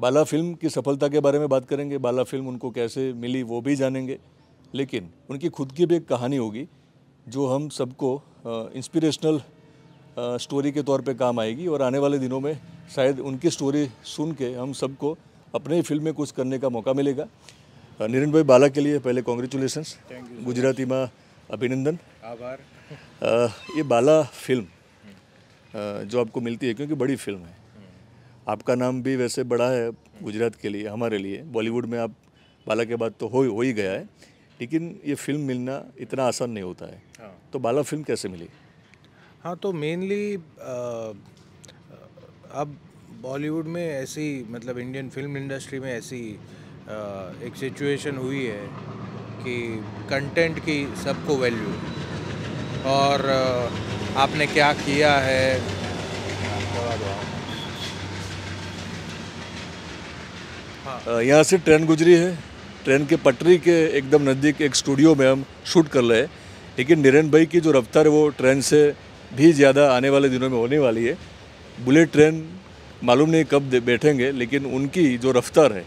बाला film की सफलता के बारे में बात करेंगे बाला फिल्म उनको कैसे मिली वो भी जानेंगे लेकिन उनकी खुद की भी एक कहानी होगी जो हम सबको इंस्पिरेशनल स्टोरी के तौर पे काम आएगी और आने वाले दिनों में शायद उनकी स्टोरी सुन के हम सबको अपने ही फिल्म में कुछ करने का मौका मिलेगा निरंज भाई बाला के लिए पहले कॉन्ग्रेचुलेसन्स गुजराती माँ अभिनंदन आभार ये बाला फिल्म जो आपको मिलती है क्योंकि बड़ी फिल्म है आपका नाम भी वैसे बड़ा है गुजरात के लिए हमारे लिए बॉलीवुड में आप बाला के बाद तो हो हो ही गया है लेकिन ये फिल्म मिलना इतना आसान नहीं होता है हाँ। तो बाला फिल्म कैसे मिली हाँ तो मेनली अब बॉलीवुड में ऐसी मतलब इंडियन फिल्म इंडस्ट्री में ऐसी आ, एक सिचुएशन हुई है कि कंटेंट की सबको वैल्यू और आ, आपने क्या किया है यहाँ से ट्रेन गुजरी है ट्रेन के पटरी के एकदम नज़दीक एक स्टूडियो में हम शूट कर रहे हैं लेकिन नीरन भाई की जो रफ्तार है वो ट्रेन से भी ज़्यादा आने वाले दिनों में होने वाली है बुलेट ट्रेन मालूम नहीं कब बैठेंगे लेकिन उनकी जो रफ्तार है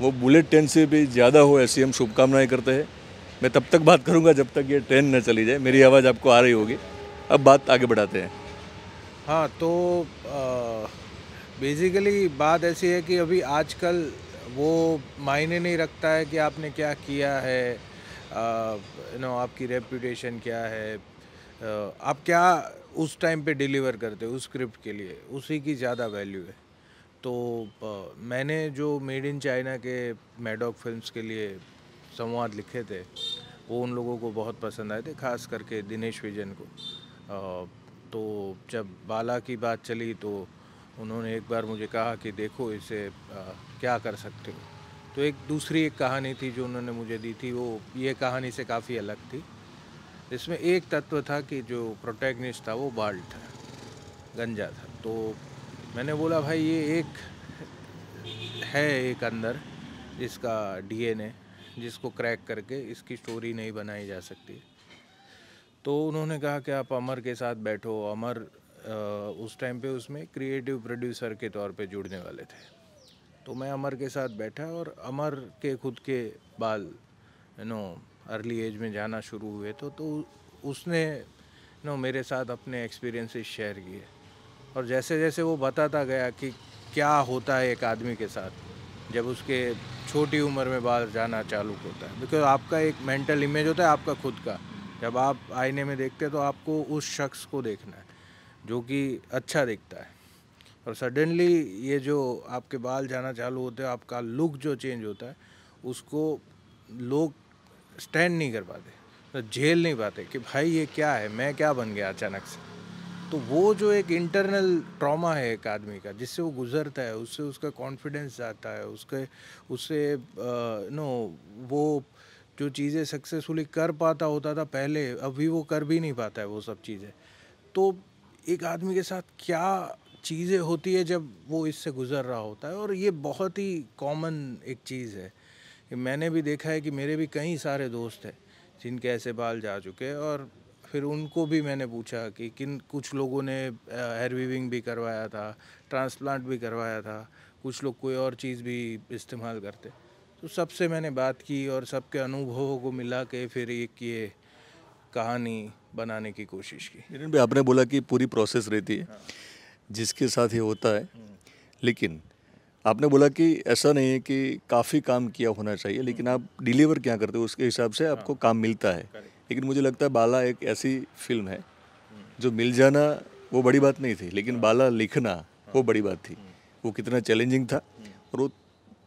वो बुलेट ट्रेन से भी ज़्यादा हो ऐसी हम शुभकामनाएँ करते हैं मैं तब तक बात करूँगा जब तक ये ट्रेन न चली जाए मेरी आवाज़ आपको आ रही होगी अब बात आगे बढ़ाते हैं हाँ तो बेसिकली बात ऐसी है कि अभी आजकल वो मायने नहीं रखता है कि आपने क्या किया है यू नो आपकी रेपूटेशन क्या है आप क्या उस टाइम पे डिलीवर करते उस स्क्रिप्ट के लिए उसी की ज़्यादा वैल्यू है तो मैंने जो मेड इन चाइना के मेडॉक फिल्म्स के लिए संवाद लिखे थे वो उन लोगों को बहुत पसंद आए थे खास करके दिनेश विजन को तो जब बाला की बात चली तो उन्होंने एक बार मुझे कहा कि देखो इसे आ, क्या कर सकते हो तो एक दूसरी एक कहानी थी जो उन्होंने मुझे दी थी वो ये कहानी से काफ़ी अलग थी इसमें एक तत्व था कि जो प्रोटैगनिस्ट था वो बाल्ट था गंजा था तो मैंने बोला भाई ये एक है एक अंदर इसका डीएनए जिसको क्रैक करके इसकी स्टोरी नहीं बनाई जा सकती तो उन्होंने कहा कि आप अमर के साथ बैठो अमर उस टाइम पे उसमें क्रिएटिव प्रोड्यूसर के तौर पे जुड़ने वाले थे तो मैं अमर के साथ बैठा और अमर के खुद के बाल यू नो अर्ली एज में जाना शुरू हुए तो तो उसने यू नो मेरे साथ अपने एक्सपीरियंसेस शेयर किए और जैसे जैसे वो बताता गया कि क्या होता है एक आदमी के साथ जब उसके छोटी उम्र में बाहर जाना चालू होता है बिकॉज आपका एक मेंटल इमेज होता है आपका खुद का जब आप आईने में देखते हैं तो आपको उस शख्स को देखना है जो कि अच्छा दिखता है और सडनली ये जो आपके बाल जाना चालू होते हैं आपका लुक जो चेंज होता है उसको लोग स्टैंड नहीं कर पाते तो झेल नहीं पाते कि भाई ये क्या है मैं क्या बन गया अचानक से तो वो जो एक इंटरनल ट्रॉमा है एक आदमी का जिससे वो गुजरता है उससे उसका कॉन्फिडेंस जाता है उसके उससे नो वो जो चीज़ें सक्सेसफुली कर पाता होता था पहले अभी वो कर भी नहीं पाता है वो सब चीज़ें तो एक आदमी के साथ क्या चीज़ें होती है जब वो इससे गुज़र रहा होता है और ये बहुत ही कॉमन एक चीज़ है कि मैंने भी देखा है कि मेरे भी कई सारे दोस्त हैं जिनके ऐसे बाल जा चुके हैं और फिर उनको भी मैंने पूछा कि किन कुछ लोगों ने हेयर वीविंग भी करवाया था ट्रांसप्लांट भी करवाया था कुछ लोग कोई और चीज़ भी इस्तेमाल करते तो सबसे मैंने बात की और सबके अनुभवों को मिला के फिर एक ये कहानी बनाने की कोशिश की किरण भाई आपने बोला कि पूरी प्रोसेस रहती है हाँ। जिसके साथ ये होता है हम्म। लेकिन आपने बोला कि ऐसा नहीं है कि काफ़ी काम किया होना चाहिए हम्म। लेकिन आप डिलीवर क्या करते हो उसके हिसाब से आपको हाँ। काम मिलता है लेकिन मुझे लगता है बाला एक ऐसी फिल्म है हम्म। जो मिल जाना वो बड़ी बात नहीं थी लेकिन हाँ। बाला लिखना वो बड़ी बात थी वो कितना चैलेंजिंग था और वो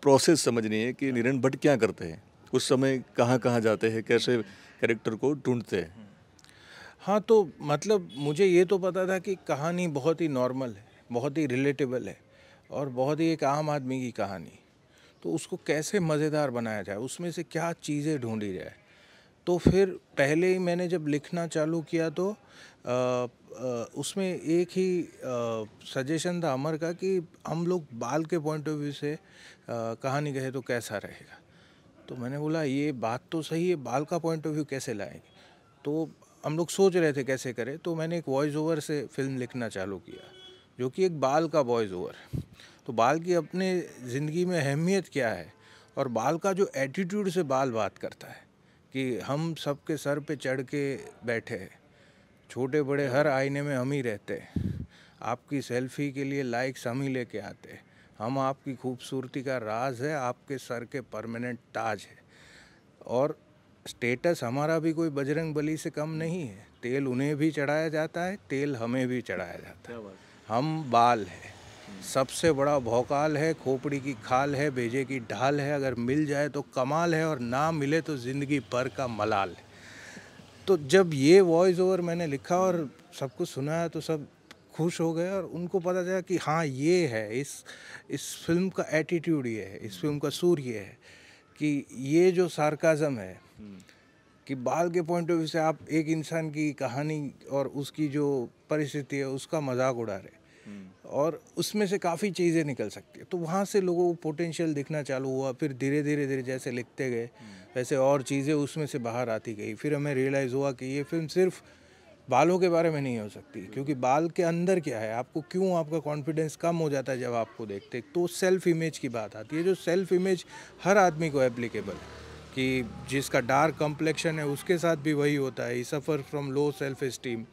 प्रोसेस समझनी है कि निरन भट्ट क्या करते हैं उस समय कहाँ कहाँ जाते हैं कैसे करेक्टर को ढूंढते हैं हाँ तो मतलब मुझे ये तो पता था कि कहानी बहुत ही नॉर्मल है बहुत ही रिलेटेबल है और बहुत ही एक आम आदमी की कहानी तो उसको कैसे मज़ेदार बनाया जाए उसमें से क्या चीज़ें ढूंढी जाए तो फिर पहले ही मैंने जब लिखना चालू किया तो आ, आ, उसमें एक ही सजेशन था अमर का कि हम लोग बाल के पॉइंट ऑफ व्यू से आ, कहानी कहे तो कैसा रहेगा तो मैंने बोला ये बात तो सही है बाल का पॉइंट ऑफ व्यू कैसे लाएंगे तो हम लोग सोच रहे थे कैसे करें तो मैंने एक वॉइस ओवर से फिल्म लिखना चालू किया जो कि एक बाल का वॉइस ओवर है तो बाल की अपने ज़िंदगी में अहमियत क्या है और बाल का जो एटीट्यूड से बाल बात करता है कि हम सब के सर पे चढ़ के बैठे हैं छोटे बड़े हर आईने में हम ही रहते हैं आपकी सेल्फी के लिए लाइक्स हम ही लेके आते हैं हम आपकी खूबसूरती का राज है आपके सर के परमानेंट ताज है और स्टेटस हमारा भी कोई बजरंग बली से कम नहीं है तेल उन्हें भी चढ़ाया जाता है तेल हमें भी चढ़ाया जाता है हम बाल है हम्म। सबसे बड़ा भौकाल है खोपड़ी की खाल है भेजे की ढाल है अगर मिल जाए तो कमाल है और ना मिले तो ज़िंदगी भर का मलाल है तो जब ये वॉइस ओवर मैंने लिखा और सब कुछ सुनाया तो सब खुश हो गए और उनको पता चला कि हाँ ये है इस इस फिल्म का एटीट्यूड ये है इस फिल्म का सूर ये है कि ये जो सार्काज़म है कि बाल के पॉइंट ऑफ व्यू से आप एक इंसान की कहानी और उसकी जो परिस्थिति है उसका मजाक उड़ा रहे और उसमें से काफ़ी चीज़ें निकल सकती है तो वहाँ से लोगों को पोटेंशियल दिखना चालू हुआ फिर धीरे धीरे धीरे जैसे लिखते गए वैसे और चीज़ें उसमें से बाहर आती गई फिर हमें रियलाइज़ हुआ कि ये फिल्म सिर्फ बालों के बारे में नहीं हो सकती क्योंकि बाल के अंदर क्या है आपको क्यों आपका कॉन्फिडेंस कम हो जाता है जब आपको देखते तो सेल्फ़ इमेज की बात आती है जो सेल्फ़ इमेज हर आदमी को एप्लीकेबल है कि जिसका डार्क कम्प्लेक्शन है उसके साथ भी वही होता है suffer from low self esteem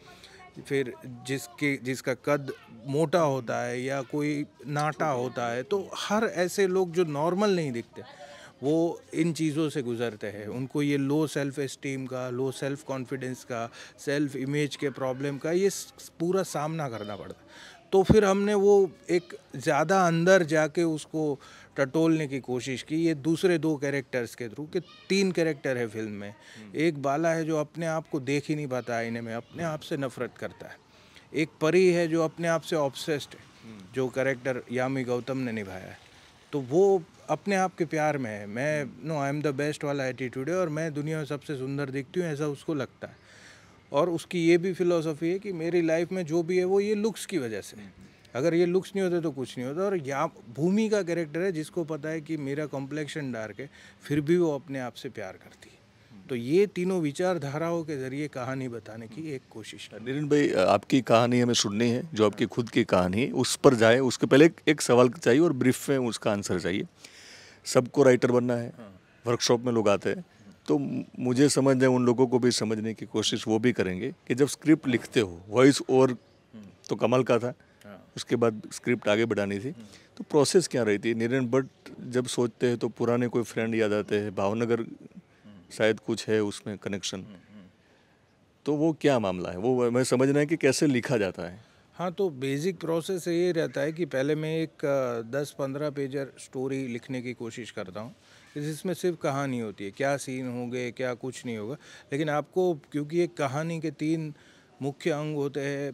फिर जिसके जिसका कद मोटा होता है या कोई नाटा होता है तो हर ऐसे लोग जो नॉर्मल नहीं दिखते वो इन चीज़ों से गुजरते हैं उनको ये लो सेल्फ इस्टीम का लो सेल्फ कॉन्फिडेंस का सेल्फ इमेज के प्रॉब्लम का ये पूरा सामना करना पड़ता तो फिर हमने वो एक ज़्यादा अंदर जाके उसको टटोलने की कोशिश की ये दूसरे दो कैरेक्टर्स के थ्रू कि तीन कैरेक्टर है फिल्म में हम्म। एक बाला है जो अपने आप को देख ही नहीं पाता आईने में अपने आप से नफरत करता है एक परी है जो अपने आप से ऑब्सेस्ड है हम्म। जो करेक्टर यामी गौतम ने निभाया है तो वो अपने आप के प्यार में है मैं know I am the best वाला एटीट्यूड है और मैं दुनिया में सबसे सुंदर दिखती हूँ ऐसा उसको लगता है और उसकी ये भी फिलोसफी है कि मेरी लाइफ में जो भी है वो ये लुक्स की वजह से है अगर ये लुक्स नहीं होते तो कुछ नहीं होता और यहाँ भूमि का कैरेक्टर है जिसको पता है कि मेरा कॉम्प्लेक्शन डार्क है फिर भी वो अपने आप से प्यार करती है तो ये तीनों विचारधाराओं के जरिए कहानी बताने की एक कोशिश है नीरन भाई आपकी कहानी हमें सुननी है जो आपकी खुद की कहानी है उस पर जाए उसके पहले एक सवाल चाहिए और ब्रीफ में उसका आंसर चाहिए सबको राइटर बनना है हाँ। वर्कशॉप में लोग आते हैं तो मुझे समझ है उन लोगों को भी समझने की कोशिश वो भी करेंगे कि जब स्क्रिप्ट लिखते हो वॉइस और हम्म। तो कमल का था हाँ। उसके बाद स्क्रिप्ट आगे बढ़ानी थी हम्म। तो प्रोसेस क्या रहती है नीरन बट जब सोचते हैं तो पुराने कोई फ्रेंड याद आते हैं भावनगर शायद कुछ है उसमें कनेक्शन हम्म, हम्म। तो वो क्या मामला है वो मैं समझना है कि कैसे लिखा जाता है हाँ तो बेसिक प्रोसेस ये रहता है कि पहले मैं एक दस पंद्रह पेजर स्टोरी लिखने की कोशिश करता हूँ जिसमें सिर्फ कहानी होती है क्या सीन होंगे क्या कुछ नहीं होगा लेकिन आपको क्योंकि एक कहानी के तीन मुख्य अंग होते हैं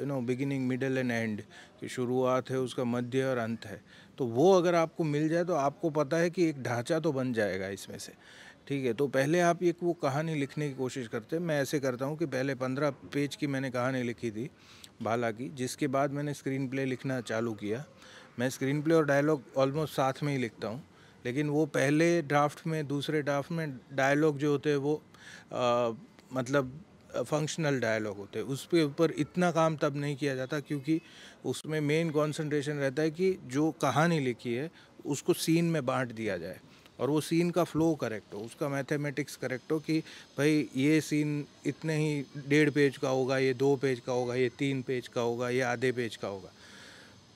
you know beginning middle and end की शुरुआत है उसका मध्य और अंत है तो वो अगर आपको मिल जाए तो आपको पता है कि एक ढांचा तो बन जाएगा इसमें से ठीक है तो पहले आप एक वो कहानी लिखने की कोशिश करते मैं ऐसे करता हूँ कि पहले पंद्रह पेज की मैंने कहानी लिखी थी भाला की जिसके बाद मैंने स्क्रीन प्ले लिखना चालू किया मैं स्क्रीन प्ले और डायलॉग ऑलमोस्ट साथ में ही लिखता हूँ लेकिन वो पहले ड्राफ्ट में दूसरे ड्राफ्ट में डायलॉग जो होते हैं वो आ, मतलब फंक्शनल डायलॉग होते हैं उसके ऊपर इतना काम तब नहीं किया जाता क्योंकि उसमें मेन कंसंट्रेशन रहता है कि जो कहानी लिखी है उसको सीन में बांट दिया जाए और वो सीन का फ्लो करेक्ट हो उसका मैथमेटिक्स करेक्ट हो कि भाई ये सीन इतने ही डेढ़ पेज का होगा ये दो पेज का होगा ये तीन पेज का होगा ये आधे पेज का होगा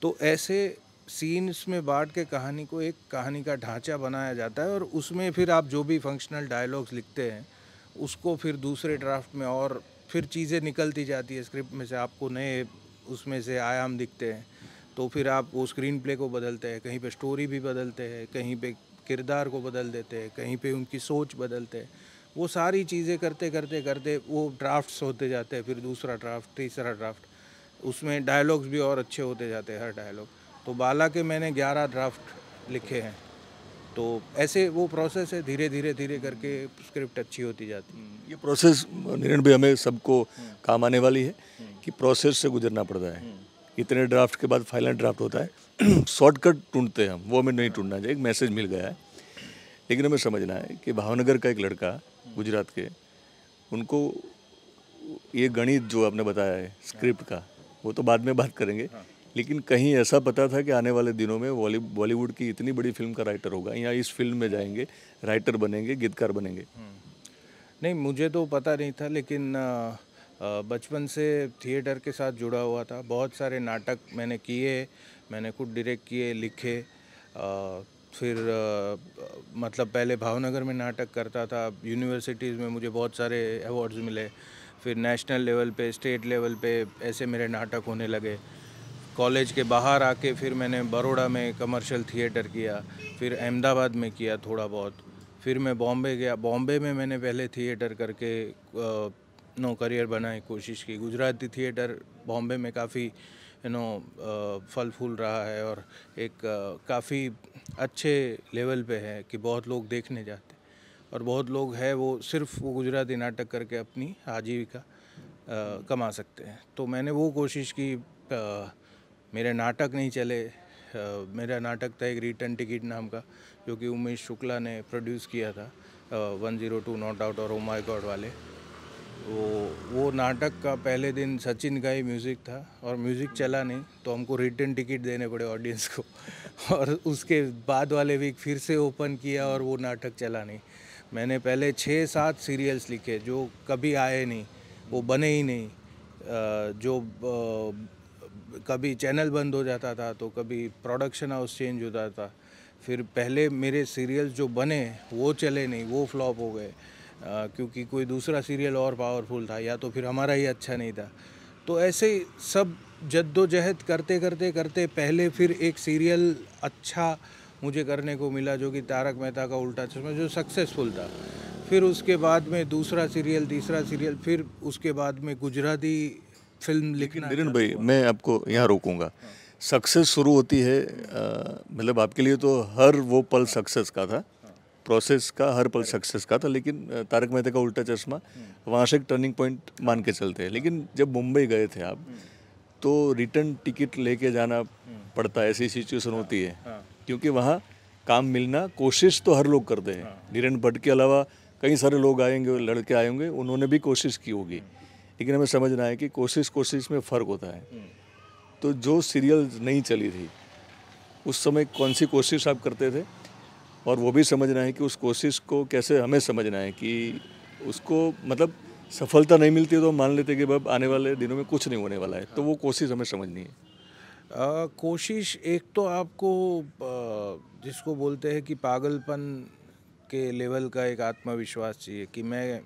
तो ऐसे सीन्स में बांट के कहानी को एक कहानी का ढांचा बनाया जाता है और उसमें फिर आप जो भी फंक्शनल डायलॉग्स लिखते हैं उसको फिर दूसरे ड्राफ्ट में और फिर चीज़ें निकलती जाती है स्क्रिप्ट में से आपको नए उसमें से आयाम दिखते हैं तो फिर आप वो स्क्रीन प्ले को बदलते हैं कहीं पे स्टोरी भी बदलते हैं कहीं पे किरदार को बदल देते हैं कहीं पे उनकी सोच बदलते हैं वो सारी चीज़ें करते करते करते वो ड्राफ्ट्स होते जाते हैं फिर दूसरा ड्राफ्ट तीसरा ड्राफ्ट उसमें डायलॉग्स भी और अच्छे होते जाते हैं हर डायलॉग तो बाला के मैंने ग्यारह ड्राफ्ट लिखे हैं तो ऐसे वो प्रोसेस है धीरे धीरे धीरे करके स्क्रिप्ट अच्छी होती जाती है ये प्रोसेस निरण भी हमें सबको काम आने वाली है हम्म। कि प्रोसेस से गुजरना पड़ता है हम्म। इतने ड्राफ्ट के बाद फाइनल ड्राफ्ट होता है शॉर्टकट ढूंढते हैं हम वो हमें नहीं ढूंढना चाहिए एक मैसेज मिल गया है लेकिन हमें समझना है कि भावनगर का एक लड़का गुजरात के उनको ये गणित जो आपने बताया है स्क्रिप्ट का वो तो बाद में बात करेंगे हाँ। लेकिन कहीं ऐसा पता था कि आने वाले दिनों में बॉलीवुड की इतनी बड़ी फिल्म का राइटर होगा या इस फिल्म में जाएंगे राइटर बनेंगे गीतकार बनेंगे हम्म। नहीं मुझे तो पता नहीं था लेकिन बचपन से थिएटर के साथ जुड़ा हुआ था बहुत सारे नाटक मैंने किए मैंने खुद डायरेक्ट किए लिखे आ, फिर आ, मतलब पहले भावनगर में नाटक करता था यूनिवर्सिटीज़ में मुझे बहुत सारे अवार्ड्स मिले फिर नेशनल लेवल पे स्टेट लेवल पे ऐसे मेरे नाटक होने लगे कॉलेज के बाहर आके फिर मैंने बड़ोड़ा में कमर्शियल थिएटर किया फिर अहमदाबाद में किया थोड़ा बहुत फिर मैं बॉम्बे गया बॉम्बे में मैंने पहले थिएटर करके नो करियर बनाने की कोशिश की गुजराती थिएटर बॉम्बे में काफ़ी यू नो uh, फल फूल रहा है और एक uh, काफ़ी अच्छे लेवल पे है कि बहुत लोग देखने जाते और बहुत लोग है वो सिर्फ वो गुजराती नाटक करके अपनी आजीविका uh, कमा सकते हैं तो मैंने वो कोशिश की आ, मेरे नाटक नहीं चले मेरा नाटक था एक रिटर्न टिकट नाम का जो कि उमेश शुक्ला ने प्रोड्यूस किया था one zero two not out और ओ माई गॉड वाले तो वो नाटक का पहले दिन सचिन का ही म्यूज़िक था और म्यूज़िक चला नहीं तो हमको रिटर्न टिकट देने पड़े ऑडियंस को और उसके बाद वाले वीक फिर से ओपन किया और वो नाटक चला नहीं मैंने पहले छः सात सीरियल्स लिखे जो कभी आए नहीं वो बने ही नहीं जो कभी चैनल बंद हो जाता था तो कभी प्रोडक्शन हाउस चेंज होता था फिर पहले मेरे सीरियल्स जो बने वो चले नहीं वो फ्लॉप हो गए क्योंकि कोई दूसरा सीरियल और पावरफुल था या तो फिर हमारा ही अच्छा नहीं था तो ऐसे सब जद्दोजहद करते करते करते पहले फिर एक सीरियल अच्छा मुझे करने को मिला जो कि तारक मेहता का उल्टा चश्मा जो सक्सेसफुल था फिर उसके बाद में दूसरा सीरियल तीसरा सीरियल फिर उसके बाद में गुजराती फिल्म लेकिन निरन भाई मैं आपको यहाँ रोकूँगा सक्सेस शुरू होती है मतलब आपके लिए तो हर वो पल सक्सेस का था प्रोसेस का हर पल सक्सेस का था लेकिन तारक मेहता का उल्टा चश्मा हम्म। वहाँ से एक टर्निंग पॉइंट मान के चलते हैं लेकिन जब मुंबई गए थे आप हम्म। तो रिटर्न टिकट लेके जाना हम्म। पड़ता है ऐसी सिचुएशन होती है हाँ। क्योंकि वहाँ काम मिलना कोशिश तो हर लोग करते हैं हाँ। निरन भट्ट के अलावा कई सारे लोग आएंगे लड़के आएंगे उन्होंने भी कोशिश की होगी लेकिन हमें समझना है कि कोशिश कोशिश में फ़र्क होता है तो जो सीरियल नहीं चली थी उस समय कौन सी कोशिश आप करते थे और वो भी समझना है कि उस कोशिश को कैसे हमें समझना है कि उसको मतलब सफलता नहीं मिलती है तो मान लेते कि बब आने वाले दिनों में कुछ नहीं होने वाला है तो वो कोशिश हमें समझनी है आ, कोशिश एक तो आपको जिसको बोलते हैं कि पागलपन के लेवल का एक आत्मविश्वास चाहिए कि मैं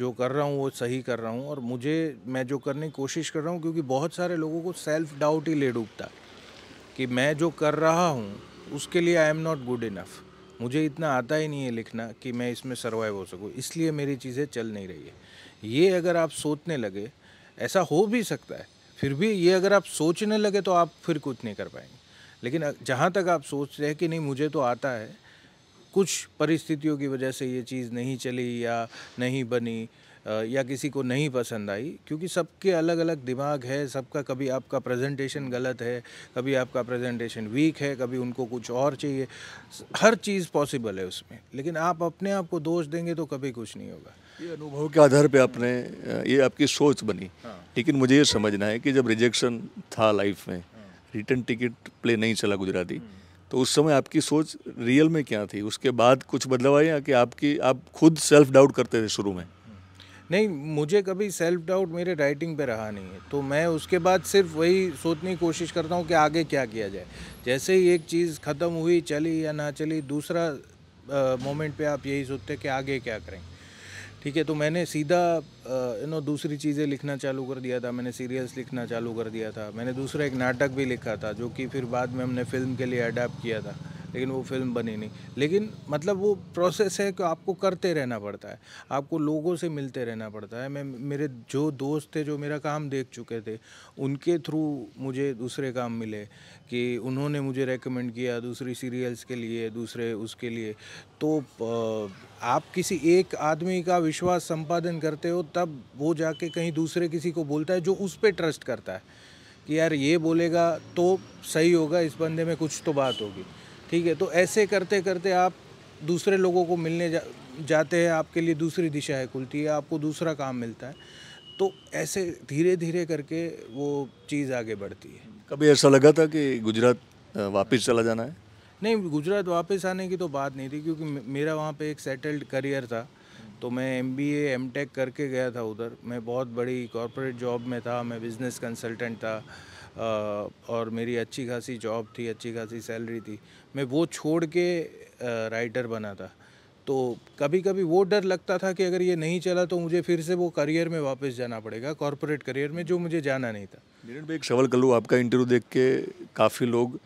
जो कर रहा हूँ वो सही कर रहा हूँ और मुझे मैं जो करने की कोशिश कर रहा हूँ क्योंकि बहुत सारे लोगों को सेल्फ डाउट ही ले डूबता कि मैं जो कर रहा हूँ उसके लिए I am not good enough मुझे इतना आता ही नहीं है लिखना कि मैं इसमें सर्वाइव हो सकूँ इसलिए मेरी चीज़ें चल नहीं रही है ये अगर आप सोचने लगे ऐसा हो भी सकता है फिर भी ये अगर आप सोचने लगे तो आप फिर कुछ नहीं कर पाएंगे लेकिन जहाँ तक आप सोच रहे हैं कि नहीं मुझे तो आता है कुछ परिस्थितियों की वजह से ये चीज़ नहीं चली या नहीं बनी या किसी को नहीं पसंद आई क्योंकि सबके अलग अलग दिमाग है सबका कभी आपका प्रेजेंटेशन गलत है कभी आपका प्रेजेंटेशन वीक है कभी उनको कुछ और चाहिए हर चीज़ पॉसिबल है उसमें लेकिन आप अपने आप को दोष देंगे तो कभी कुछ नहीं होगा ये अनुभव के आधार पे आपने ये आपकी सोच बनी हाँ। लेकिन मुझे ये समझना है कि जब रिजेक्शन था लाइफ में रिटर्न टिकट प्ले नहीं चला गुजराती हाँ। तो उस समय आपकी सोच रियल में क्या थी उसके बाद कुछ बदलाव आया कि आपकी आप खुद सेल्फ डाउट करते थे शुरू में नहीं मुझे कभी सेल्फ डाउट मेरे राइटिंग पे रहा नहीं है तो मैं उसके बाद सिर्फ वही सोचने की कोशिश करता हूँ कि आगे क्या किया जाए जैसे ही एक चीज़ ख़त्म हुई चली या ना चली दूसरा मोमेंट पे आप यही सोचते कि आगे क्या करें ठीक है तो मैंने सीधा यू नो दूसरी चीज़ें लिखना चालू कर दिया था मैंने सीरियल्स लिखना चालू कर दिया था मैंने दूसरा एक नाटक भी लिखा था जो कि फिर बाद में हमने फिल्म के लिए अडाप्ट किया था लेकिन वो फिल्म बनी नहीं लेकिन मतलब वो प्रोसेस है कि आपको करते रहना पड़ता है आपको लोगों से मिलते रहना पड़ता है मैं मेरे जो दोस्त थे जो मेरा काम देख चुके थे उनके थ्रू मुझे दूसरे काम मिले कि उन्होंने मुझे रेकमेंड किया दूसरी सीरियल्स के लिए दूसरे उसके लिए तो आप किसी एक आदमी का विश्वास संपादन करते हो तब वो जाके कहीं दूसरे किसी को बोलता है जो उस पर ट्रस्ट करता है कि यार ये बोलेगा तो सही होगा इस बंदे में कुछ तो बात होगी ठीक है तो ऐसे करते करते आप दूसरे लोगों को मिलने जा, जाते हैं आपके लिए दूसरी दिशा है खुलती है आपको दूसरा काम मिलता है तो ऐसे धीरे धीरे करके वो चीज़ आगे बढ़ती है कभी ऐसा लगा था कि गुजरात वापस चला जाना है नहीं गुजरात वापस आने की तो बात नहीं थी क्योंकि मेरा वहाँ पे एक सेटल्ड करियर था तो मैं एम बी एम टेक करके गया था उधर मैं बहुत बड़ी कॉरपोरेट जॉब में था मैं बिज़नेस कंसल्टेंट था और मेरी अच्छी खासी जॉब थी अच्छी खासी सैलरी थी मैं वो छोड़ के राइटर बना था तो कभी कभी वो डर लगता था कि अगर ये नहीं चला तो मुझे फिर से वो करियर में वापस जाना पड़ेगा कॉरपोरेट करियर में जो मुझे जाना नहीं था नीरज भाई एक सवाल कर लूँ आपका इंटरव्यू देख के काफ़ी लोग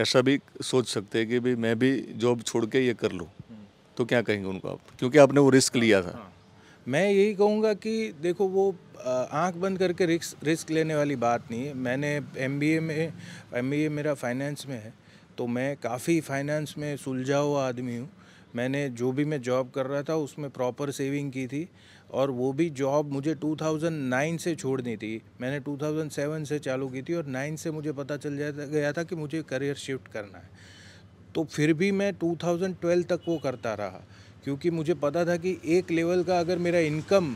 ऐसा भी सोच सकते हैं कि भाई मैं भी जॉब छोड़ के ये कर लूँ तो क्या कहेंगे उनको आप क्योंकि आपने वो रिस्क लिया था हाँ। मैं यही कहूँगा कि देखो वो आंख बंद करके रिस्क रिस्क लेने वाली बात नहीं है मैंने एम में एम मेरा फाइनेंस में है तो मैं काफ़ी फाइनेंस में सुलझा हुआ आदमी हूँ मैंने जो भी मैं जॉब कर रहा था उसमें प्रॉपर सेविंग की थी और वो भी जॉब मुझे 2009 से छोड़नी थी मैंने 2007 से चालू की थी और 9 से मुझे पता चल गया था कि मुझे करियर शिफ्ट करना है तो फिर भी मैं 2012 तक वो करता रहा क्योंकि मुझे पता था कि एक लेवल का अगर मेरा इनकम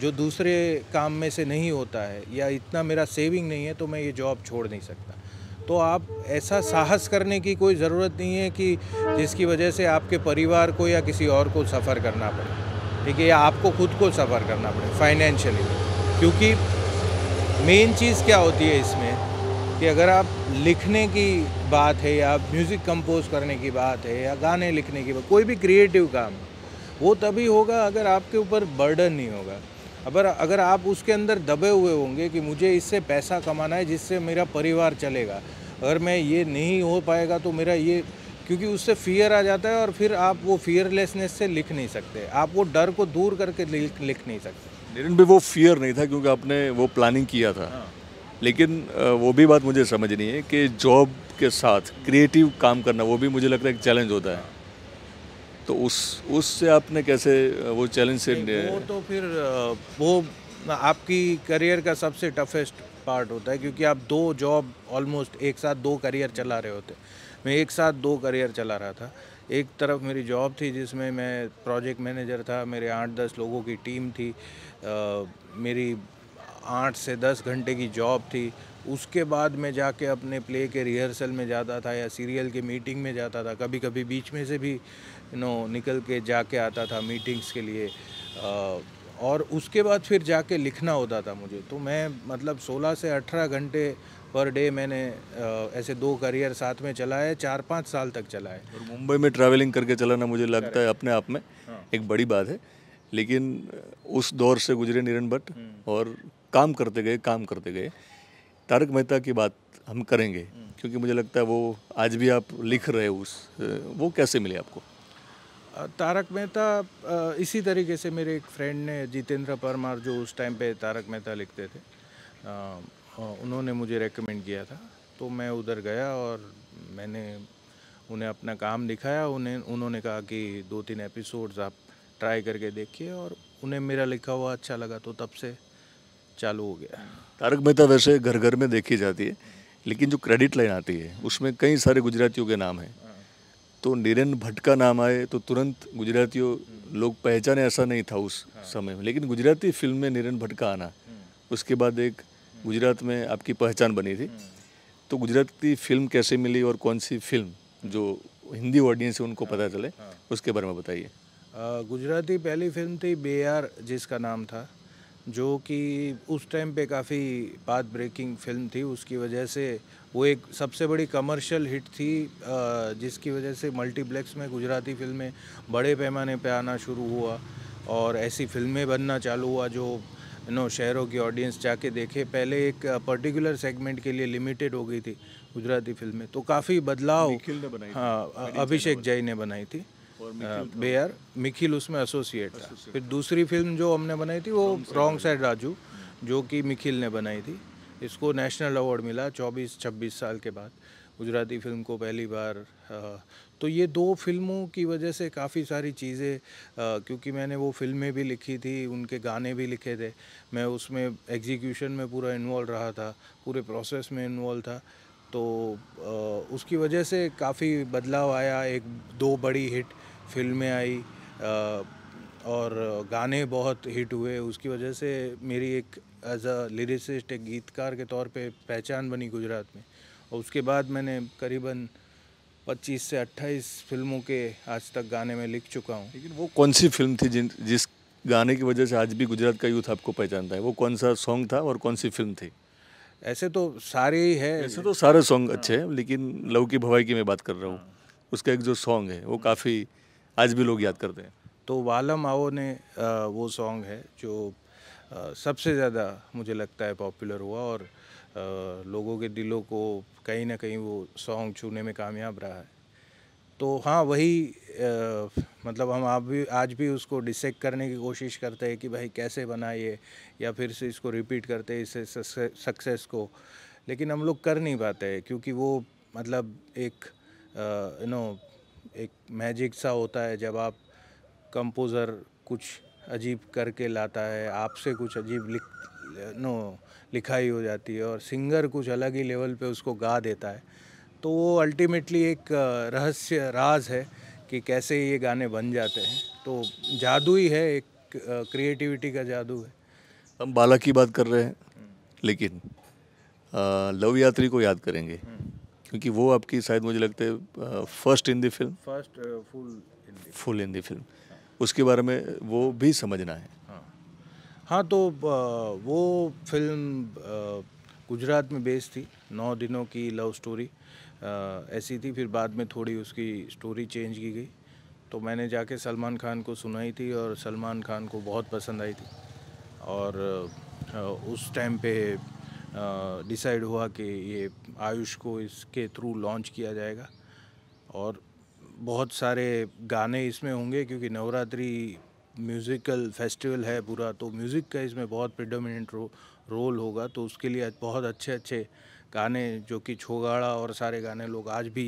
जो दूसरे काम में से नहीं होता है या इतना मेरा सेविंग नहीं है तो मैं ये जॉब छोड़ नहीं सकता तो आप ऐसा साहस करने की कोई ज़रूरत नहीं है कि जिसकी वजह से आपके परिवार को या किसी और को सफ़र करना पड़े ठीक है या आपको खुद को सफ़र करना पड़े फाइनेंशियली क्योंकि मेन चीज़ क्या होती है इसमें कि अगर आप लिखने की बात है या म्यूज़िक कंपोज करने की बात है या गाने लिखने की बात कोई भी क्रिएटिव काम वो तभी होगा अगर आपके ऊपर बर्डन नहीं होगा अगर अगर आप उसके अंदर दबे हुए होंगे कि मुझे इससे पैसा कमाना है जिससे मेरा परिवार चलेगा अगर मैं ये नहीं हो पाएगा तो मेरा ये क्योंकि उससे फियर आ जाता है और फिर आप वो फियरलेसनेस से लिख नहीं सकते आप वो डर को दूर करके लिख, लिख नहीं सकते लेकिन भी वो फियर नहीं था क्योंकि आपने वो प्लानिंग किया था हाँ। लेकिन वो भी बात मुझे समझ नहीं है कि जॉब के साथ क्रिएटिव काम करना वो भी मुझे लगता है एक चैलेंज होता है हाँ। तो उस उससे आपने कैसे वो चैलेंज से वो तो फिर वो आपकी करियर का सबसे टफेस्ट पार्ट होता है क्योंकि आप दो जॉब ऑलमोस्ट एक साथ दो करियर चला रहे होते मैं एक साथ दो करियर चला रहा था एक तरफ मेरी जॉब थी जिसमें मैं प्रोजेक्ट मैनेजर था मेरे आठ दस लोगों की टीम थी आ, मेरी आठ से दस घंटे की जॉब थी उसके बाद मैं जाके अपने प्ले के रिहर्सल में जाता था या सीरियल के मीटिंग में जाता था कभी कभी बीच में से भी नो निकल के जाके आता था मीटिंग्स के लिए आ, और उसके बाद फिर जाके लिखना होता था मुझे तो मैं मतलब 16 से 18 घंटे पर डे मैंने ऐसे दो करियर साथ में चलाए चार पाँच साल तक चलाए और मुंबई में ट्रैवलिंग करके चलाना मुझे लगता है अपने आप में हाँ। एक बड़ी बात है लेकिन उस दौर से गुजरे निरन भट्ट हम्म। और काम करते गए काम करते गए तारक मेहता की बात हम करेंगे हम्म। क्योंकि मुझे लगता है वो आज भी आप लिख रहे हो उस वो कैसे मिले आपको तारक मेहता इसी तरीके से मेरे एक फ्रेंड ने जितेंद्र परमार जो उस टाइम पे तारक मेहता लिखते थे उन्होंने मुझे रेकमेंड किया था तो मैं उधर गया और मैंने उन्हें अपना काम दिखाया उन्हें उन्होंने कहा कि दो तीन एपिसोड्स आप ट्राई करके देखिए और उन्हें मेरा लिखा हुआ अच्छा लगा तो तब से चालू हो गया तारक मेहता वैसे घर घर में देखी जाती है लेकिन जो क्रेडिट लाइन आती है उसमें कई सारे गुजरातियों के नाम हैं तो नीरन भट्ट का नाम आए तो तुरंत गुजरातियों हम्म। लोग पहचाने ऐसा नहीं था उस हाँ। समय में लेकिन गुजराती फिल्म में नीरन भट्ट का आना हम्म। उसके बाद एक हम्म। गुजरात में आपकी पहचान बनी थी तो गुजराती फिल्म कैसे मिली और कौन सी फिल्म जो हिंदी ऑडियंस है उनको हाँ, पता चले हाँ। उसके बारे में बताइए गुजराती पहली फिल्म थी बे आर जिसका नाम था जो कि उस टाइम पे काफ़ी पाथ ब्रेकिंग फिल्म थी उसकी वजह से वो एक सबसे बड़ी कमर्शियल हिट थी जिसकी वजह से मल्टीप्लेक्स में गुजराती फिल्में बड़े पैमाने पे आना शुरू हुआ और ऐसी फिल्में बनना चालू हुआ जो नो शहरों की ऑडियंस जाके देखे पहले एक पर्टिकुलर सेगमेंट के लिए लिमिटेड हो गई थी गुजराती फिल्में तो काफ़ी बदलाव हाँ अभिषेक जय ने बनाई थी हाँ, बेयर मिखिल उसमें एसोसिएट था फिर दूसरी फिल्म जो हमने बनाई थी वो रॉन्ग साइड राजू जो कि मिखिल ने बनाई थी इसको नेशनल अवार्ड मिला 24-26 साल के बाद गुजराती फिल्म को पहली बार तो ये दो फिल्मों की वजह से काफ़ी सारी चीज़ें क्योंकि मैंने वो फिल्में भी लिखी थी उनके गाने भी लिखे थे मैं उसमें एग्जीक्यूशन में पूरा इन्वॉल्व रहा था पूरे प्रोसेस में इन्वॉल्व था तो उसकी वजह से काफ़ी बदलाव आया एक दो बड़ी हिट फिल्में आई और गाने बहुत हिट हुए उसकी वजह से मेरी एक एज अ लिरिसिस्ट एक गीतकार के तौर पे पहचान बनी गुजरात में और उसके बाद मैंने करीबन 25 से 28 फिल्मों के आज तक गाने में लिख चुका हूँ लेकिन वो कौन सी फिल्म थी जिन जिस गाने की वजह से आज भी गुजरात का यूथ आपको पहचानता है वो कौन सा सॉन्ग था और कौन सी फिल्म थी ऐसे तो सारे ही है ऐसे तो सारे सॉन्ग अच्छे हैं लेकिन लव की भवाई की मैं बात कर रहा हूँ हाँ। उसका एक जो सॉन्ग है वो काफ़ी आज भी लोग याद करते हैं तो वालम आओ ने वो सॉन्ग है जो सबसे ज़्यादा मुझे लगता है पॉपुलर हुआ और लोगों के दिलों को कहीं ना कहीं वो सॉन्ग छूने में कामयाब रहा है तो हाँ वही आ, मतलब हम आप भी आज भी उसको डिसेक्ट करने की कोशिश करते हैं कि भाई कैसे बना ये या फिर से इसको रिपीट करते हैं इसे सक्सेस को लेकिन हम लोग कर नहीं पाते क्योंकि वो मतलब एक यू नो एक मैजिक सा होता है जब आप कंपोज़र कुछ अजीब करके लाता है आपसे कुछ अजीब लिख नो लिखाई हो जाती है और सिंगर कुछ अलग ही लेवल पे उसको गा देता है तो वो अल्टीमेटली एक रहस्य राज है कि कैसे ये गाने बन जाते हैं तो जादू ही है एक क्रिएटिविटी का जादू है हम बाला की बात कर रहे हैं लेकिन लव यात्री को याद करेंगे हम्म। क्योंकि वो आपकी शायद मुझे लगता है first in the film first full full in the film उसके बारे में वो भी समझना है हाँ, हाँ तो वो फिल्म गुजरात में बेस्ड थी नौ दिनों की लव स्टोरी ऐसी थी फिर बाद में थोड़ी उसकी स्टोरी चेंज की गई तो मैंने जाके सलमान खान को सुनाई थी और सलमान खान को बहुत पसंद आई थी और उस टाइम पे डिसाइड हुआ कि ये आयुष को इसके थ्रू लॉन्च किया जाएगा और बहुत सारे गाने इसमें होंगे क्योंकि नवरात्रि म्यूज़िकल फेस्टिवल है पूरा तो म्यूज़िक का इसमें बहुत प्रिडोमिनेंट रो, रोल होगा तो उसके लिए बहुत अच्छे अच्छे गाने जो कि छोगाड़ा और सारे गाने लोग आज भी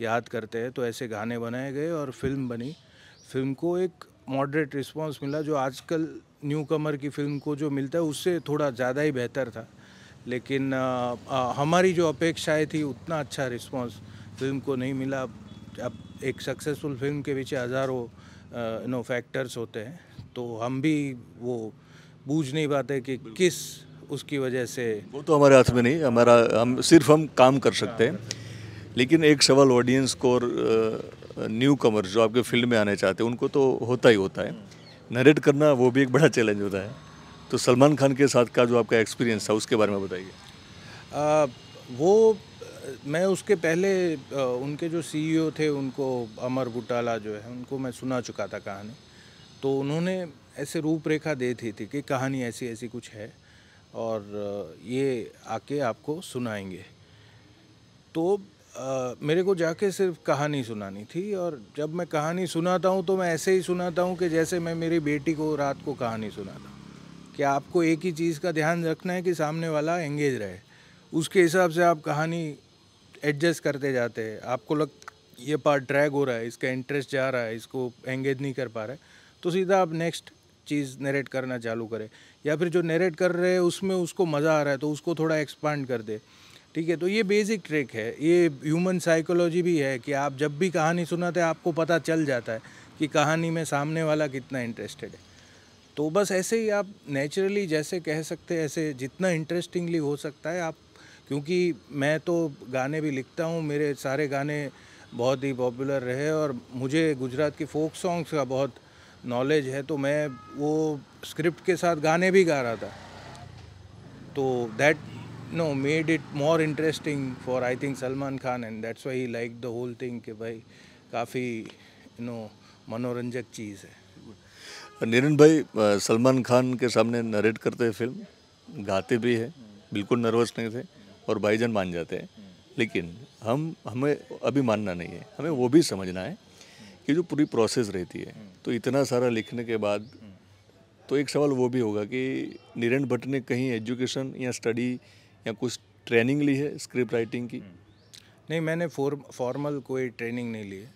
याद करते हैं तो ऐसे गाने बनाए गए और फिल्म बनी फिल्म को एक मॉडरेट रिस्पॉन्स मिला जो आजकल न्यू कमर की फिल्म को जो मिलता है उससे थोड़ा ज़्यादा ही बेहतर था लेकिन आ, आ, हमारी जो अपेक्षाएँ थी उतना अच्छा रिस्पॉन्स फिल्म को नहीं मिला अब एक सक्सेसफुल फिल्म के पीछे हज़ारों नो फैक्टर्स होते हैं तो हम भी वो बूझ नहीं पाते कि किस उसकी वजह से वो तो हमारे हाथ में नहीं हमारा हम सिर्फ हम काम कर सकते हैं लेकिन एक सवाल ऑडियंस को और न्यू कमर्स जो आपके फील्ड में आने चाहते हैं उनको तो होता ही होता है नरेट करना वो भी एक बड़ा चैलेंज होता है तो सलमान खान के साथ का जो आपका एक्सपीरियंस था उसके बारे में बताइए वो मैं उसके पहले उनके जो सीईओ e थे उनको अमर बुटाला जो है उनको मैं सुना चुका था कहानी तो उन्होंने ऐसे रूपरेखा दे थी थी कि कहानी ऐसी ऐसी कुछ है और ये आके आपको सुनाएंगे तो आ, मेरे को जाके सिर्फ कहानी सुनानी थी और जब मैं कहानी सुनाता हूँ तो मैं ऐसे ही सुनाता हूँ कि जैसे मैं मेरी बेटी को रात को कहानी सुनाता हूँ कि आपको एक ही चीज़ का ध्यान रखना है कि सामने वाला एंगेज रहे उसके हिसाब से आप कहानी एडजस्ट करते जाते हैं आपको लग ये पार्ट ड्रैग हो रहा है इसका इंटरेस्ट जा रहा है इसको एंगेज नहीं कर पा रहा है तो सीधा आप नेक्स्ट चीज़ नरेट करना चालू करें या फिर जो नरेट कर रहे हैं उसमें उसको मज़ा आ रहा है तो उसको थोड़ा एक्सपांड कर दे ठीक है तो ये बेसिक ट्रिक है ये ह्यूमन साइकोलॉजी भी है कि आप जब भी कहानी सुनाते हैं आपको पता चल जाता है कि कहानी में सामने वाला कितना इंटरेस्टेड है तो बस ऐसे ही आप नेचुरली जैसे कह सकते हैं ऐसे जितना इंटरेस्टिंगली हो सकता है आप क्योंकि मैं तो गाने भी लिखता हूँ मेरे सारे गाने बहुत ही पॉपुलर रहे और मुझे गुजरात की फोक सॉन्ग्स का बहुत नॉलेज है तो मैं वो स्क्रिप्ट के साथ गाने भी गा रहा था तो that no made it more interesting for I think Salman Khan and that's why he like the whole thing कि भाई काफ़ी यू नो मनोरंजक चीज़ है नीरन भाई सलमान खान के सामने नरेट करते हैं फिल्म गाते भी है बिल्कुल नर्वस नहीं थे और भाईजन मान जाते हैं लेकिन हम हमें अभी मानना नहीं है हमें वो भी समझना है कि जो पूरी प्रोसेस रहती है तो इतना सारा लिखने के बाद तो एक सवाल वो भी होगा कि निरन भट्ट ने कहीं एजुकेशन या स्टडी या कुछ ट्रेनिंग ली है स्क्रिप्ट राइटिंग की नहीं मैंने फॉर्मल कोई ट्रेनिंग नहीं ली है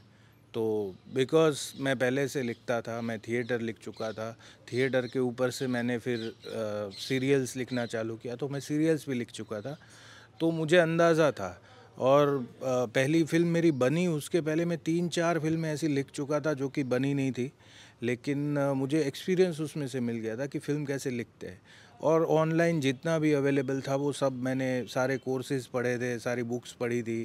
तो बिकॉज़ मैं पहले से लिखता था मैं थिएटर लिख चुका था थिएटर के ऊपर से मैंने फिर सीरियल्स लिखना चालू किया तो मैं सीरियल्स भी लिख चुका था तो मुझे अंदाज़ा था और पहली फिल्म मेरी बनी उसके पहले मैं तीन चार फिल्में ऐसी लिख चुका था जो कि बनी नहीं थी लेकिन मुझे एक्सपीरियंस उसमें से मिल गया था कि फ़िल्म कैसे लिखते हैं और ऑनलाइन जितना भी अवेलेबल था वो सब मैंने सारे कोर्सेज पढ़े थे सारी बुक्स पढ़ी थी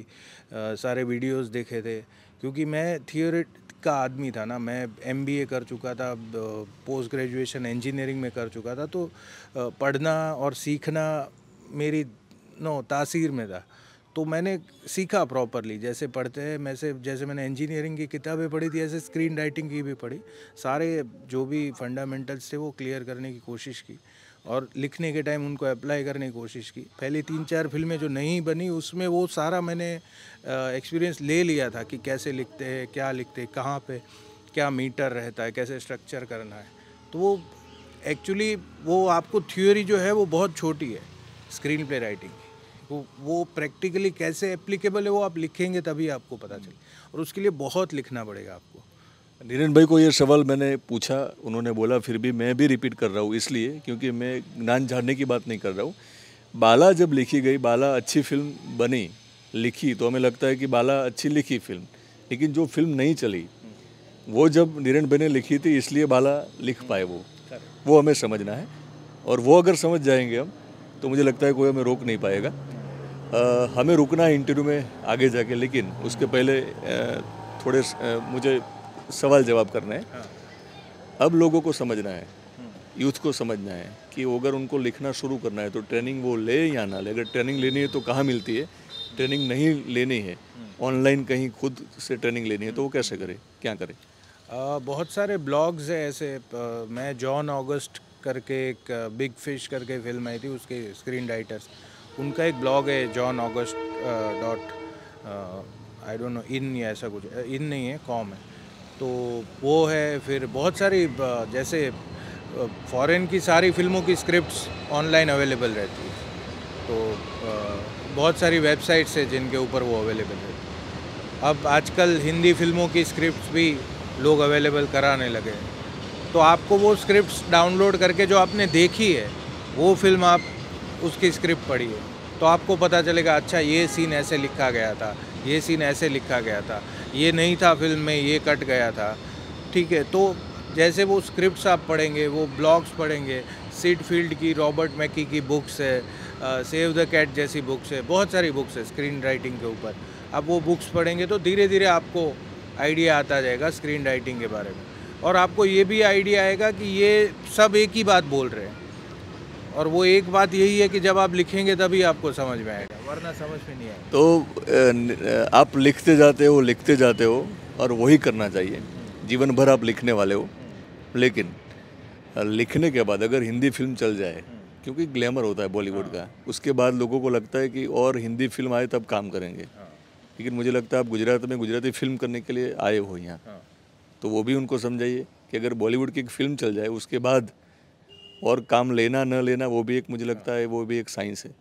सारे वीडियोस देखे थे क्योंकि मैं थियोरेट का आदमी था ना मैं एम कर चुका था पोस्ट ग्रेजुएशन इंजीनियरिंग में कर चुका था तो पढ़ना और सीखना मेरी नो तासीर में था तो मैंने सीखा प्रॉपरली जैसे पढ़ते हैं वैसे जैसे मैंने इंजीनियरिंग की किताबें पढ़ी थी ऐसे स्क्रीन राइटिंग की भी पढ़ी सारे जो भी फंडामेंटल्स थे वो क्लियर करने की कोशिश की और लिखने के टाइम उनको अप्लाई करने की कोशिश की पहले तीन चार फिल्में जो नहीं बनी उसमें वो सारा मैंने एक्सपीरियंस ले लिया था कि कैसे लिखते हैं क्या लिखते हैं कहाँ पर क्या मीटर रहता है कैसे स्ट्रक्चर करना है तो वो एक्चुअली वो आपको थ्योरी जो है वो बहुत छोटी है स्क्रीन प्ले राइटिंग तो वो प्रैक्टिकली कैसे एप्लीकेबल है वो आप लिखेंगे तभी आपको पता चले और उसके लिए बहुत लिखना पड़ेगा आपको नीरन भाई को ये सवाल मैंने पूछा उन्होंने बोला फिर भी मैं भी रिपीट कर रहा हूँ इसलिए क्योंकि मैं ज्ञान झाड़ने की बात नहीं कर रहा हूँ बाला जब लिखी गई बाला अच्छी फिल्म बनी लिखी तो हमें लगता है कि बाला अच्छी लिखी फिल्म लेकिन जो फिल्म नहीं चली वो जब नीरन भाई ने लिखी थी इसलिए बाला लिख पाए वो वो हमें समझना है और वो अगर समझ जाएंगे हम तो मुझे लगता है कोई हमें रोक नहीं पाएगा हमें रुकना है इंटरव्यू में आगे जाके लेकिन उसके पहले थोड़े मुझे सवाल जवाब करना है हाँ। अब लोगों को समझना है हम्म। यूथ को समझना है कि अगर उनको लिखना शुरू करना है तो ट्रेनिंग वो ले या ना ले अगर ट्रेनिंग लेनी है तो कहाँ मिलती है ट्रेनिंग नहीं लेनी है ऑनलाइन हम्म। कहीं खुद से ट्रेनिंग लेनी है तो वो कैसे करे क्या करे बहुत सारे ब्लॉग्स हैं ऐसे मैं जॉन ऑगस्ट करके एक बिग फिश करके फिल्म आई थी उसके स्क्रीन राइटर्स उनका एक ब्लॉग है John August dot I don't know in या ऐसा कुछ इन uh, नहीं है कॉम है तो वो है फिर बहुत सारी uh, जैसे फॉरेन uh, की सारी फिल्मों की स्क्रिप्ट्स ऑनलाइन अवेलेबल रहती है तो बहुत सारी वेबसाइट्स है जिनके ऊपर वो अवेलेबल है अब आजकल हिंदी फिल्मों की स्क्रिप्ट्स भी लोग अवेलेबल कराने लगे हैं तो आपको वो स्क्रिप्ट्स डाउनलोड करके जो आपने देखी है वो फिल्म आप उसकी स्क्रिप्ट पढ़ी है तो आपको पता चलेगा अच्छा ये सीन ऐसे लिखा गया था ये सीन ऐसे लिखा गया था ये नहीं था फिल्म में ये कट गया था ठीक है तो जैसे वो स्क्रिप्ट्स आप पढ़ेंगे वो ब्लॉग्स पढ़ेंगे सीट फील्ड की रॉबर्ट मैकी की बुक्स है सेव द कैट जैसी बुक्स है बहुत सारी बुक्स है स्क्रीन राइटिंग के ऊपर अब वो बुक्स पढ़ेंगे तो धीरे धीरे आपको आइडिया आता जाएगा स्क्रीन राइटिंग के बारे में और आपको ये भी आइडिया आएगा कि ये सब एक ही बात बोल रहे हैं और वो एक बात यही है कि जब आप लिखेंगे तभी आपको समझ में आएगा वरना समझ में नहीं आएगा तो आप लिखते जाते हो लिखते जाते हो और वही करना चाहिए जीवन भर आप लिखने वाले हो लेकिन लिखने के बाद अगर हिंदी फिल्म चल जाए क्योंकि ग्लैमर होता है बॉलीवुड का हाँ। उसके बाद लोगों को लगता है कि और हिंदी फिल्म आए तब काम करेंगे हाँ। लेकिन मुझे लगता है आप गुजरात में गुजराती फिल्म करने के लिए आए हो यहाँ हाँ। तो वो भी उनको समझाइए कि अगर बॉलीवुड की एक फिल्म चल जाए उसके बाद और काम लेना न लेना वो भी एक मुझे लगता है वो भी एक साइंस है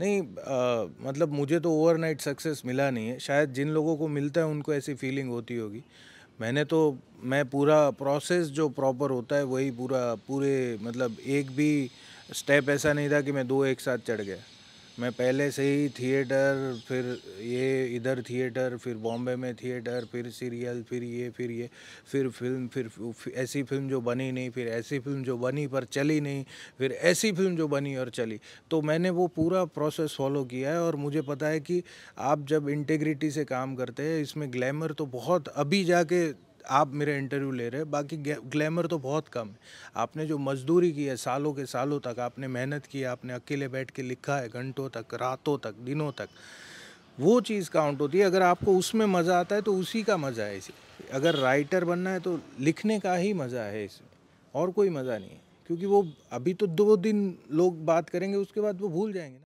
नहीं आ, मतलब मुझे तो ओवरनाइट सक्सेस मिला नहीं है शायद जिन लोगों को मिलता है उनको ऐसी फीलिंग होती होगी मैंने तो मैं पूरा प्रोसेस जो प्रॉपर होता है वही पूरा पूरे मतलब एक भी स्टेप ऐसा नहीं था कि मैं दो एक साथ चढ़ गया मैं पहले से ही थिएटर फिर ये इधर थिएटर फिर बॉम्बे में थिएटर फिर सीरियल फिर ये फिर ये फिर फिल्म फिर ऐसी फिल्म जो बनी नहीं फिर ऐसी फिल्म जो बनी पर चली नहीं फिर ऐसी फिल्म जो बनी और चली तो मैंने वो पूरा प्रोसेस फॉलो किया है और मुझे पता है कि आप जब इंटेग्रिटी से काम करते हैं इसमें ग्लैमर तो बहुत अभी जाके आप मेरे इंटरव्यू ले रहे हैं बाकी ग्लैमर तो बहुत कम है आपने जो मजदूरी की है सालों के सालों तक आपने मेहनत की है आपने अकेले बैठ के लिखा है घंटों तक रातों तक दिनों तक वो चीज़ काउंट होती है अगर आपको उसमें मज़ा आता है तो उसी का मज़ा है इसे अगर राइटर बनना है तो लिखने का ही मज़ा है इसमें और कोई मज़ा नहीं है क्योंकि वो अभी तो दो दिन लोग बात करेंगे उसके बाद वो भूल जाएंगे